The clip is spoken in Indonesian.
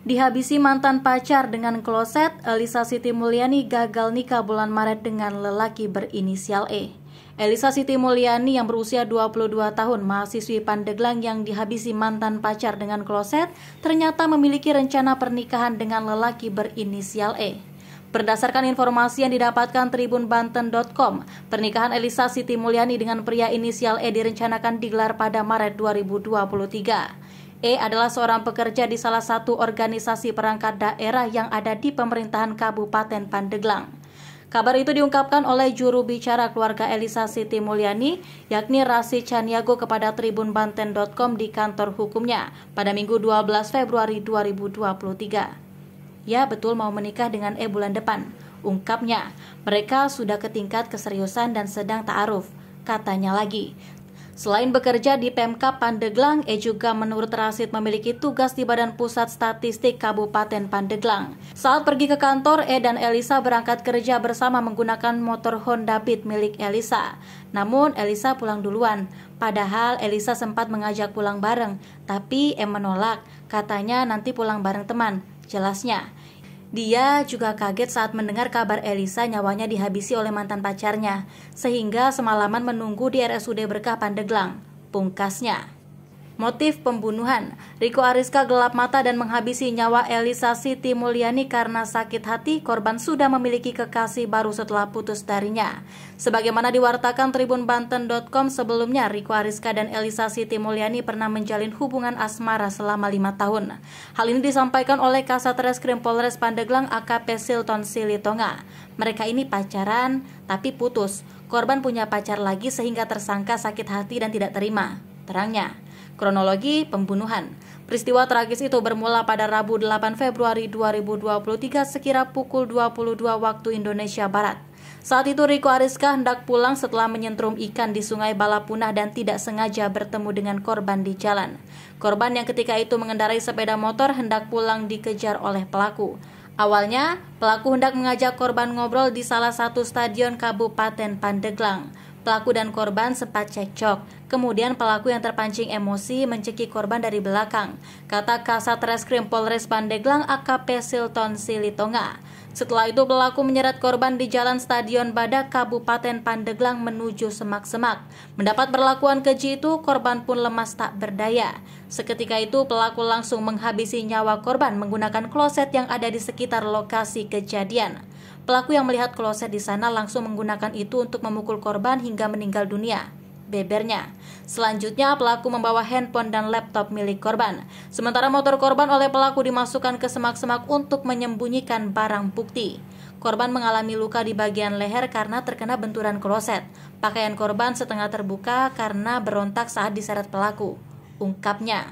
Dihabisi mantan pacar dengan kloset, Elisa Siti Mulyani gagal nikah bulan Maret dengan lelaki berinisial E. Elisa Siti Mulyani yang berusia 22 tahun, mahasiswi Pandeglang yang dihabisi mantan pacar dengan kloset, ternyata memiliki rencana pernikahan dengan lelaki berinisial E. Berdasarkan informasi yang didapatkan Tribun Banten.com, pernikahan Elisa Siti Mulyani dengan pria inisial E direncanakan digelar pada Maret 2023. E adalah seorang pekerja di salah satu organisasi perangkat daerah yang ada di pemerintahan Kabupaten Pandeglang. Kabar itu diungkapkan oleh juru bicara keluarga Elisa Siti Mulyani, yakni Rasi Chaniago, kepada tribunbanten.com di kantor hukumnya pada Minggu 12 Februari 2023. Ya betul mau menikah dengan E bulan depan, ungkapnya. Mereka sudah ke tingkat keseriusan dan sedang ta'aruf, katanya lagi. Selain bekerja di PMK Pandeglang, E juga menurut Rasid memiliki tugas di Badan Pusat Statistik Kabupaten Pandeglang. Saat pergi ke kantor, E dan Elisa berangkat kerja bersama menggunakan motor Honda Beat milik Elisa. Namun, Elisa pulang duluan. Padahal Elisa sempat mengajak pulang bareng, tapi E menolak. Katanya nanti pulang bareng teman, jelasnya. Dia juga kaget saat mendengar kabar Elisa nyawanya dihabisi oleh mantan pacarnya, sehingga semalaman menunggu di RSUD Berkah Pandeglang. Pungkasnya, Motif pembunuhan, Riko Ariska gelap mata dan menghabisi nyawa Elisa Siti Mulyani karena sakit hati korban sudah memiliki kekasih baru setelah putus darinya. Sebagaimana diwartakan tribunbanten.com sebelumnya, Riko Ariska dan Elisa Siti Mulyani pernah menjalin hubungan asmara selama lima tahun. Hal ini disampaikan oleh Kasat Reskrim Polres Pandeglang AKP Silton Silitonga. Mereka ini pacaran, tapi putus. Korban punya pacar lagi sehingga tersangka sakit hati dan tidak terima. Terangnya, Kronologi pembunuhan. Peristiwa tragis itu bermula pada Rabu 8 Februari 2023 sekira pukul 22 waktu Indonesia Barat. Saat itu Riko Ariska hendak pulang setelah menyentrum ikan di Sungai Balapunah dan tidak sengaja bertemu dengan korban di jalan. Korban yang ketika itu mengendarai sepeda motor hendak pulang dikejar oleh pelaku. Awalnya, pelaku hendak mengajak korban ngobrol di salah satu stadion Kabupaten Pandeglang. Pelaku dan korban sempat cekcok. Kemudian pelaku yang terpancing emosi mencekik korban dari belakang, kata Kasat Reskrim Polres Pandeglang AKP Silton Silitonga. Setelah itu pelaku menyeret korban di Jalan Stadion Badak, Kabupaten Pandeglang menuju Semak-Semak. Mendapat perlakuan keji itu, korban pun lemas tak berdaya. Seketika itu pelaku langsung menghabisi nyawa korban menggunakan kloset yang ada di sekitar lokasi kejadian. Pelaku yang melihat kloset di sana langsung menggunakan itu untuk memukul korban hingga meninggal dunia bebernya. Selanjutnya, pelaku membawa handphone dan laptop milik korban. Sementara motor korban oleh pelaku dimasukkan ke semak-semak untuk menyembunyikan barang bukti. Korban mengalami luka di bagian leher karena terkena benturan kloset. Pakaian korban setengah terbuka karena berontak saat diseret pelaku. Ungkapnya.